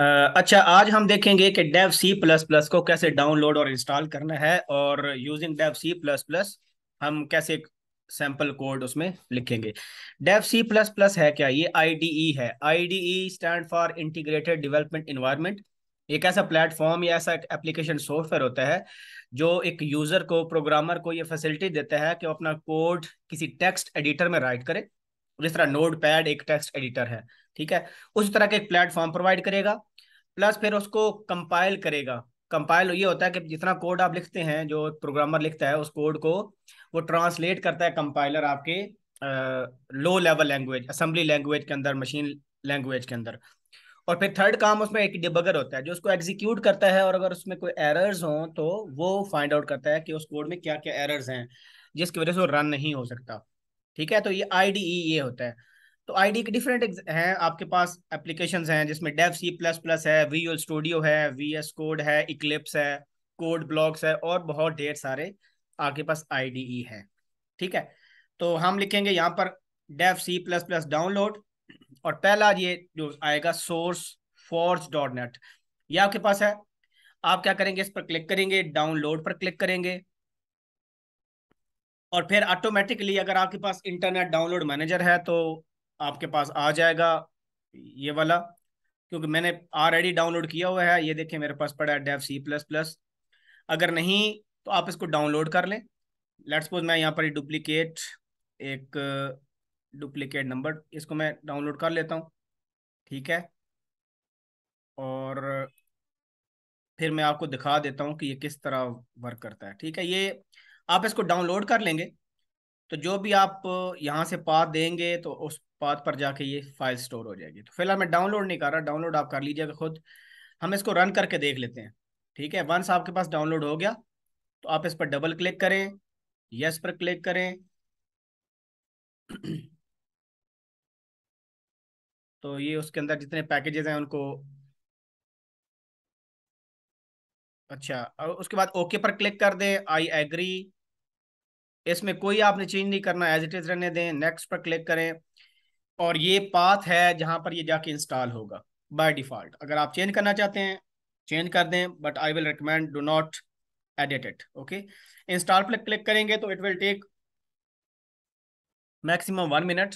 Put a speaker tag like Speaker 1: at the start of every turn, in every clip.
Speaker 1: अच्छा आज हम देखेंगे कि डेव सी प्लस प्लस को कैसे डाउनलोड और इंस्टॉल करना है और using Dev C plus plus हम कैसे एक सैंपल कोड उसमें लिखेंगे डेव सी प्लस प्लस है क्या ये ई e है E stand for integrated development environment एक ऐसा प्लेटफॉर्म या ऐसा एप्लीकेशन सॉफ्टवेयर होता है जो एक यूजर को प्रोग्रामर को ये फैसिलिटी देता है कि वो अपना कोड किसी टेक्स्ट एडिटर में राइट करे जिस तरह नोड पैड एक टेक्स्ट एडिटर है ठीक है उस तरह का एक प्लेटफॉर्म प्रोवाइड करेगा प्लस फिर उसको कंपाइल करेगा कंपाइल ये होता है कि जितना कोड आप लिखते हैं जो प्रोग्रामर लिखता है उस कोड को वो ट्रांसलेट करता है कंपाइलर आपके low level language assembly language के अंदर मशीन लैंग्वेज के अंदर और फिर थर्ड काम उसमें एक डिबगर होता है जो उसको एग्जीक्यूट करता है और अगर उसमें कोई एरर्स हों तो वो फाइंड आउट करता है कि उस कोड में क्या क्या एरर्स हैं जिसकी वजह से वो रन नहीं हो सकता ठीक है तो ये आईडीई e, ये होता है तो आईडी e के डिफरेंट हैं आपके पास एप्लीकेशन हैं जिसमें डेव सी प्लस प्लस है वी एल स्टूडियो है वी एस कोड है इक्लिप्स है कोड ब्लॉक्स है और बहुत ढेर सारे आपके पास ई e है ठीक है तो हम लिखेंगे यहाँ पर Dev C plus plus download और पहला ये जो आएगा सोर्स फोर्स डॉट नेट ये आपके पास है आप क्या करेंगे इस पर क्लिक करेंगे डाउनलोड पर क्लिक करेंगे और फिर ऑटोमेटिकली अगर आपके पास इंटरनेट डाउनलोड मैनेजर है तो आपके पास आ जाएगा ये वाला क्योंकि मैंने ऑलरेडी डाउनलोड किया हुआ है ये देखिए मेरे पास पड़ा है डेव सी प्लस प्लस अगर नहीं तो आप इसको डाउनलोड कर लें लेट्स सपोज मैं यहाँ पर डुप्लीकेट एक डुप्लीकेट नंबर इसको मैं डाउनलोड कर लेता हूँ ठीक है और फिर मैं आपको दिखा देता हूँ कि ये किस तरह वर्क करता है ठीक है ये आप इसको डाउनलोड कर लेंगे तो जो भी आप यहाँ से पाथ देंगे तो उस पाथ पर जाके ये फाइल स्टोर हो जाएगी तो फिलहाल मैं डाउनलोड नहीं कर रहा डाउनलोड आप कर लीजिएगा खुद हम इसको रन करके देख लेते हैं ठीक है वंस आपके पास डाउनलोड हो गया तो आप इस पर डबल क्लिक करें यस पर क्लिक करें तो ये उसके अंदर जितने पैकेजेस हैं उनको अच्छा और उसके बाद ओके पर क्लिक कर दें आई एग्री इसमें कोई आपने चेंज नहीं करना एज इट इज रहने दें नेक्स्ट पर क्लिक करें और ये पाथ है जहां पर ये जाके इंस्टॉल होगा बाय डिफॉल्ट अगर आप चेंज करना चाहते हैं चेंज कर दें but I will recommend do not edit it okay install पर क्लिक करेंगे तो it will take maximum one minute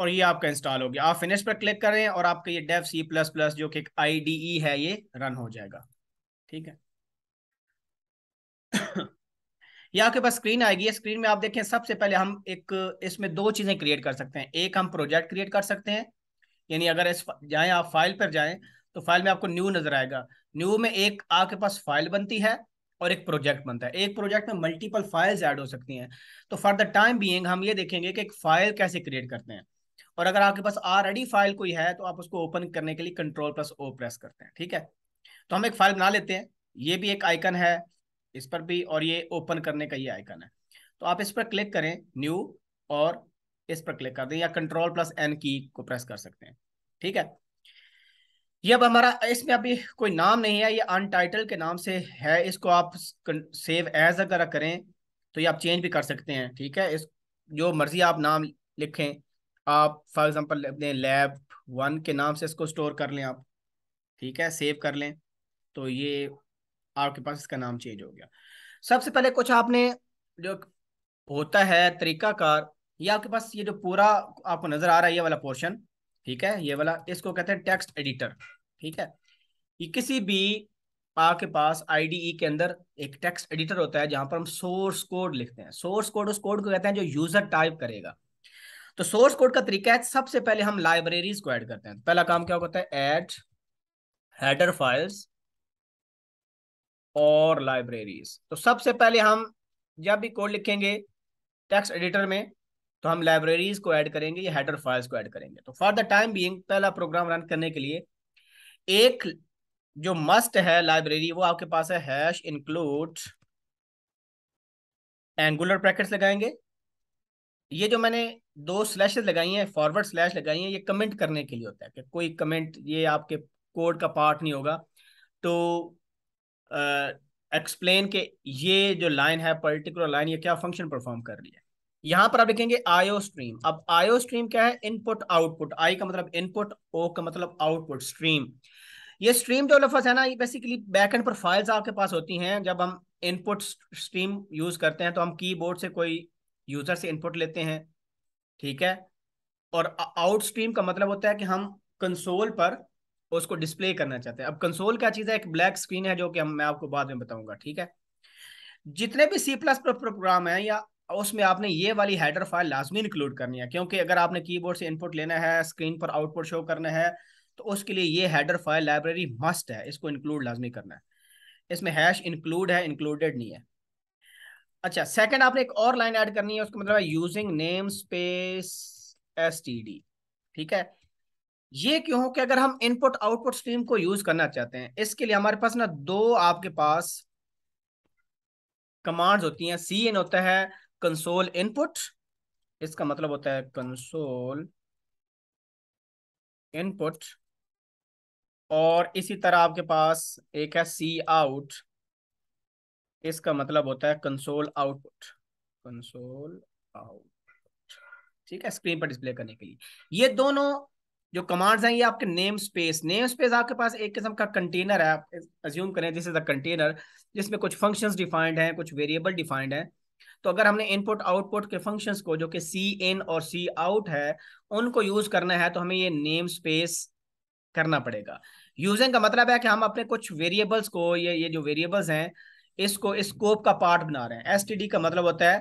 Speaker 1: और ये आपका इंस्टॉल हो गया आप फिनिश पर क्लिक करें और आपका ये डेव सी प्लस प्लस जो कि आई है ये रन हो जाएगा ठीक है ये आपके पास स्क्रीन आएगी स्क्रीन में आप देखें सबसे पहले हम एक इसमें दो चीजें क्रिएट कर सकते हैं एक हम प्रोजेक्ट क्रिएट कर सकते हैं यानी अगर इस जाए आप फाइल पर जाएं तो फाइल में आपको न्यू नजर आएगा न्यू में एक आपके पास फाइल बनती है और एक प्रोजेक्ट बनता है एक प्रोजेक्ट में मल्टीपल फाइल्स ऐड हो सकती हैं तो फॉर द टाइम बीइंग हम ये देखेंगे कि एक फाइल कैसे क्रिएट करते हैं और अगर आपके पास ऑलरेडी फाइल कोई है तो आप उसको ओपन करने के लिए कंट्रोल प्लस ओ प्रेस करते हैं ठीक है तो हम एक फाइल बना लेते हैं ये भी एक आइकन है इस पर भी और ये ओपन करने का ये आइकन है तो आप इस पर क्लिक करें न्यू और इस पर क्लिक कर दें या कंट्रोल प्लस एन की को प्रेस कर सकते हैं ठीक है ये अब हमारा इसमें अभी कोई नाम नहीं है ये अनटाइटल के नाम से है इसको आप सेव एज अगर करें तो ये आप चेंज भी कर सकते हैं ठीक है इस जो मर्जी आप नाम लिखें आप फॉर एग्जांपल अपने लैब वन के नाम से इसको स्टोर कर लें आप ठीक है सेव कर लें तो ये आपके पास इसका नाम चेंज हो गया सबसे पहले कुछ आपने जो होता है तरीकाकार ये आपके पास ये जो पूरा आपको नजर आ रहा है ये वाला पोर्शन ठीक है ये वाला इसको कहते हैं टेक्स्ट एडिटर ठीक है ये किसी भी आपके पास आई e के अंदर एक टेक्स्ट एडिटर होता है जहां पर हम सोर्स कोड लिखते हैं सोर्स कोड उस कोड को कहते हैं जो यूजर टाइप करेगा तो सोर्स कोड का तरीका है सबसे पहले हम लाइब्रेरीज को ऐड करते हैं तो पहला काम क्या होता है एड हेडर फाइल्स और लाइब्रेरीज तो सबसे पहले हम जब भी कोड लिखेंगे टेक्स्ट एडिटर में तो हम लाइब्रेरीज को ऐड करेंगे या हेडर फाइल्स को ऐड करेंगे तो फॉर द टाइम बीइंग पहला प्रोग्राम रन करने के लिए एक जो मस्ट है लाइब्रेरी वो आपके पास है हैश इंक्लूड एंगुलर ब्रैकेट्स लगाएंगे ये जो मैंने दो स्लैशेस लगाई हैं फॉरवर्ड स्लैश लगाई हैं ये कमेंट करने के लिए होता है कि कोई कमेंट ये आपके कोड का पार्ट नहीं होगा तो एक्सप्लेन के ये जो लाइन है पर्टिकुलर लाइन ये क्या फंक्शन परफॉर्म कर रही है यहाँ पर आप लिखेंगे आयो स्ट्रीम अब आयो स्ट्रीम क्या है इनपुट आउटपुट आई का मतलब इनपुट ओ का मतलब आउटपुट स्ट्रीम ये स्ट्रीम जो लफज है ना ये बेसिकली बैकएंड पर फाइल्स आपके पास होती हैं जब हम इनपुट स्ट्रीम यूज करते हैं तो हम कीबोर्ड से कोई यूजर से इनपुट लेते हैं ठीक है और आउटस्ट्रीम का मतलब होता है कि हम कंसोल पर उसको डिस्प्ले करना चाहते हैं अब कंसोल क्या चीज़ है एक ब्लैक स्क्रीन है जो कि हम मैं आपको बाद में बताऊंगा ठीक है जितने भी सी प्लस प्रोग्राम है या उसमें आपने ये वाली हेडर फाइल लाजमी इंक्लूड करनी है क्योंकि अगर आपने कीबोर्ड से इनपुट लेना है स्क्रीन पर आउटपुट शो करना है तो उसके लिए ये हेडर फाइल लाइब्रेरी मस्ट है इसको इंक्लूड लाजमी करना है इसमें हैश इंक्लूड है इंक्लूडेड नहीं है अच्छा सेकंड आपने एक और लाइन ऐड करनी है उसका मतलब है using namespace S T D ठीक है ये क्यों हो कि अगर हम इनपुट आउटपुट स्ट्रीम को यूज करना चाहते हैं इसके लिए हमारे पास ना दो आपके पास कमांड्स होती हैं सी इन होता है कंसोल इनपुट इसका मतलब होता है कंसोल इनपुट और इसी तरह आपके पास एक है सी आउट इसका मतलब होता है कंसोल आउटपुट कंसोल आउटपुट ठीक है स्क्रीन पर डिस्प्ले करने के लिए ये दोनों जो कमांड्स हैं ये आपके नेम स्पेस नेम स्पेस आपके पास एक किस्म का कंटेनर है अज्यूम करें दिस इज अ कंटेनर जिसमें कुछ फंक्शंस डिफाइंड हैं कुछ वेरिएबल डिफाइंड हैं तो अगर हमने इनपुट आउटपुट के फंक्शंस को जो कि सी इन और सी आउट है उनको यूज करना है तो हमें ये नेम स्पेस करना पड़ेगा यूजिंग का मतलब है कि हम अपने कुछ वेरिएबल्स को ये ये जो वेरिएबल्स हैं इसको स्कोप का पार्ट बना रहे हैं एसटीडी का मतलब होता है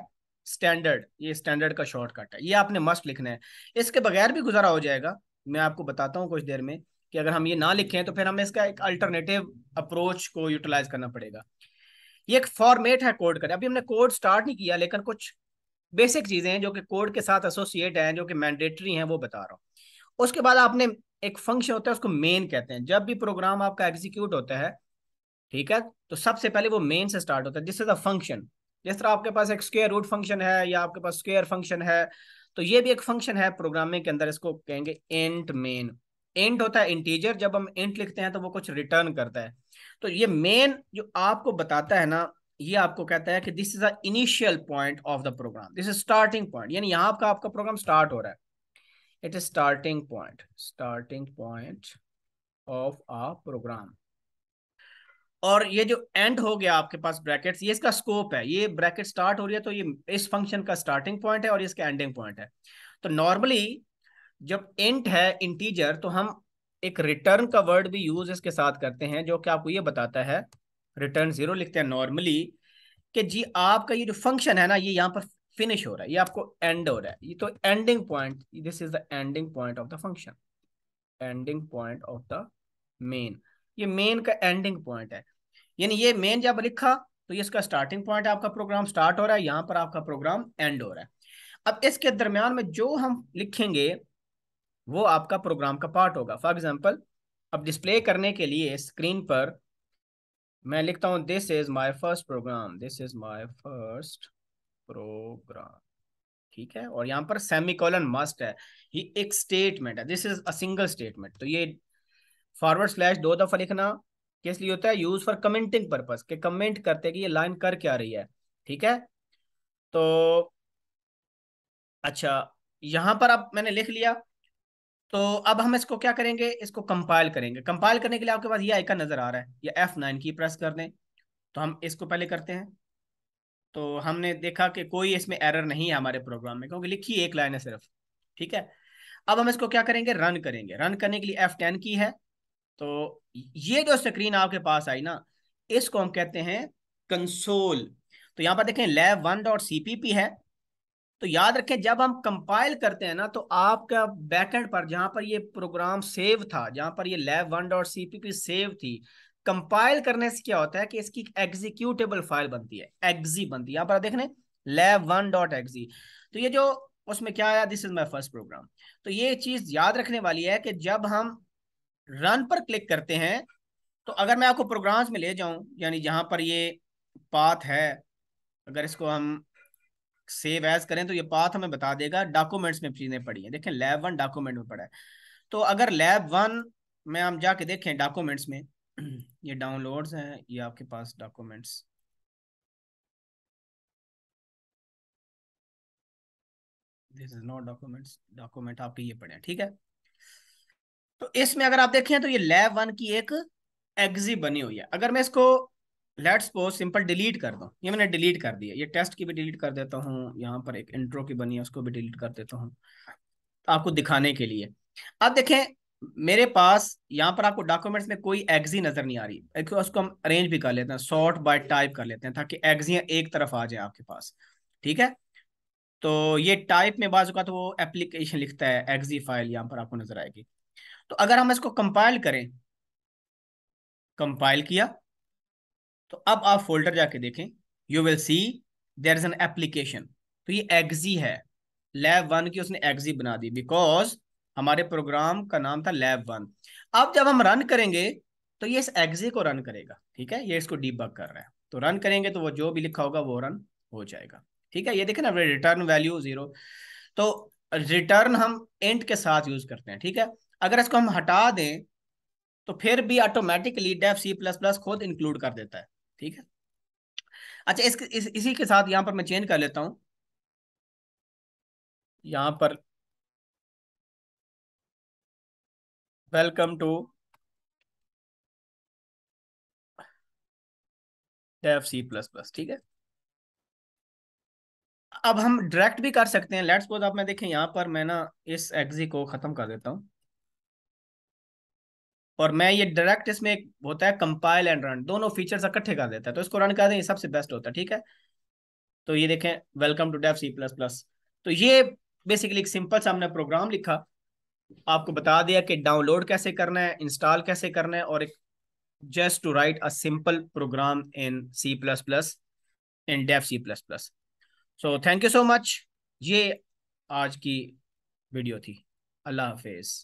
Speaker 1: स्टैंडर्ड ये स्टैंडर्ड का शॉर्टकट है ये आपने मस्ट लिखना है इसके बगैर भी गुजारा हो जाएगा मैं आपको बताता हूँ कुछ देर में कि अगर हम ये ना लिखें तो फिर हमें इसका एक अल्टरनेटिव अप्रोच को यूटिलाइज करना पड़ेगा ये एक फॉर्मेट है कोड का अभी हमने कोड स्टार्ट नहीं किया लेकिन कुछ बेसिक चीजें हैं जो कि कोड के साथ एसोसिएट हैं जो कि मैंडेटरी हैं वो बता रहा हूँ उसके बाद आपने एक फंक्शन होता है उसको मेन कहते हैं जब भी प्रोग्राम आपका एग्जीक्यूट होता है ठीक है तो सबसे पहले वो मेन से स्टार्ट होता है दिस इज अ फंक्शन जिस तरह आपके पास एक स्क्वेयर रूट फंक्शन है या आपके पास स्क्वेयर फंक्शन है तो ये भी एक फंक्शन है प्रोग्रामिंग के अंदर इसको कहेंगे एंट मेन एंट होता है इंटीजर जब हम एंट लिखते हैं तो वो कुछ रिटर्न करता है तो ये मेन जो आपको बताता है ना ये आपको कहता है कि this is a initial point of the program this is starting point यानी यहां आपका आपका प्रोग्राम स्टार्ट हो रहा है it is starting point starting point of a program और ये जो एंड हो गया आपके पास ब्रैकेट्स ये इसका स्कोप है ये ब्रैकेट स्टार्ट हो रही है तो ये इस फंक्शन का स्टार्टिंग पॉइंट है और इसका एंडिंग पॉइंट है तो नॉर्मली जब इंट है इंटीजर तो हम एक रिटर्न का वर्ड भी यूज इसके साथ करते हैं जो कि आपको ये बताता है रिटर्न जीरो लिखते हैं नॉर्मली कि जी आपका ये जो फंक्शन है ना ये यहाँ पर फिनिश हो रहा है ये आपको एंड हो रहा है ये तो ending point this is the ending point of the function ending point of the main ये मेन का एंडिंग पॉइंट है यानी ये मेन जब लिखा तो ये इसका स्टार्टिंग पॉइंट आपका प्रोग्राम स्टार्ट हो रहा है यहाँ पर आपका प्रोग्राम एंड हो रहा है अब इसके दरम्यान में जो हम लिखेंगे वो आपका प्रोग्राम का पार्ट होगा फॉर एग्जाम्पल अब डिस्प्ले करने के लिए स्क्रीन पर मैं लिखता हूँ this is my first program this is my first program ठीक है और यहाँ पर सेमी कॉलन मस्ट है ये एक स्टेटमेंट है this is a single statement तो ये फॉरवर्ड स्लैश दो दफा लिखना किस लिए होता है यूज फॉर कमेंटिंग पर्पज के कमेंट करते हैं कि ये लाइन कर क्या रही है ठीक है तो अच्छा यहां पर अब मैंने लिख लिया तो अब हम इसको क्या करेंगे इसको कंपाइल करेंगे कंपाइल करने के लिए आपके पास ये आइकन नजर आ रहा है ये एफ नाइन की प्रेस कर दें तो हम इसको पहले करते हैं तो हमने देखा कि कोई इसमें एरर नहीं है हमारे प्रोग्राम में क्योंकि लिखी एक लाइन है सिर्फ ठीक है अब हम इसको क्या करेंगे रन करेंगे रन करने के लिए एफ टेन की है तो ये जो स्क्रीन आपके पास आई ना इसको हम कहते हैं कंसोल तो यहां पर देखें लैब वन डॉट सीपीपी है तो याद रखें जब हम कंपाइल करते हैं ना तो आपका बैकएंड पर जहां पर ये प्रोग्राम सेव था जहां पर ये lab one dot CPP save थी कंपाइल करने से क्या होता है कि इसकी एग्जीक्यूटेबल फाइल बनती है एग्जी बनती है यहां पर देख लें लैब वन डॉट एग्जी तो ये जो उसमें क्या आया this is my first program तो ये चीज याद रखने वाली है कि जब हम रन पर क्लिक करते हैं तो अगर मैं आपको प्रोग्राम्स में ले जाऊं यानी जहां पर ये पाथ है अगर इसको हम सेव एज करें तो ये पाथ हमें बता देगा डॉक्यूमेंट्स में चीज़ें पड़ी हैं देखें लैब वन डॉक्यूमेंट में पड़ा है तो अगर लैब वन में हम जाके देखें डॉक्यूमेंट्स में ये डाउनलोड्स हैं ये आपके पास documents this is not documents document आपके ये पड़े हैं ठीक है तो इसमें अगर आप देखें तो ये लैब वन की एक एग्जी बनी हुई है अगर मैं इसको लेट्स सपोज सिंपल डिलीट कर दो ये मैंने डिलीट कर दिया ये टेस्ट की भी डिलीट कर देता हूँ यहाँ पर एक इंट्रो की बनी है उसको भी डिलीट कर देता हूँ आपको दिखाने के लिए अब देखें मेरे पास यहाँ पर आपको डॉक्यूमेंट्स में कोई एग्जी नजर नहीं आ रही एक उसको हम अरेंज भी कर लेते हैं शॉर्ट बाय टाइप कर लेते हैं ताकि एग्जियाँ एक तरफ आ जाए आपके पास ठीक है तो ये टाइप में बाजू का तो वो एप्लीकेशन लिखता है एग्जी फाइल यहाँ पर आपको नजर आएगी तो अगर हम इसको कंपाइल करें कंपाइल किया तो अब आप फोल्डर जाके देखें you will see there is an application तो ये एग्जी है लैब वन की उसने एग्जी बना दी बिकॉज हमारे प्रोग्राम का नाम था लैब वन अब जब हम रन करेंगे तो ये इस एग्जी को रन करेगा ठीक है ये इसको डीबग कर रहा है तो रन करेंगे तो वो जो भी लिखा होगा वो रन हो जाएगा ठीक है ये देखे ना रिटर्न वैल्यू जीरो तो रिटर्न हम एंड के साथ यूज करते हैं ठीक है अगर इसको हम हटा दें तो फिर भी automatically Dev C plus plus खुद इंक्लूड कर देता है ठीक है अच्छा इस, इस इसी के साथ यहाँ पर मैं चेंज कर लेता हूँ यहाँ पर welcome to Dev C plus plus ठीक है अब हम डायरेक्ट भी कर सकते हैं लेट्स आप मैं देखें यहाँ पर मैं ना इस एग्जी को ख़त्म कर देता हूँ और मैं ये डायरेक्ट इसमें एक होता है कंपाइल एंड रन दोनों फीचर्स इकट्ठे कर देता है तो इसको रन कर दें ये सबसे बेस्ट होता है ठीक है तो ये देखें welcome to Dev C plus plus तो ये बेसिकली एक सिंपल सा हमने प्रोग्राम लिखा आपको बता दिया कि डाउनलोड कैसे करना है इंस्टॉल कैसे करना है और एक just to write a simple program in C plus plus in Dev C plus plus so thank you so much ये आज की वीडियो थी अल्लाह हाफिज़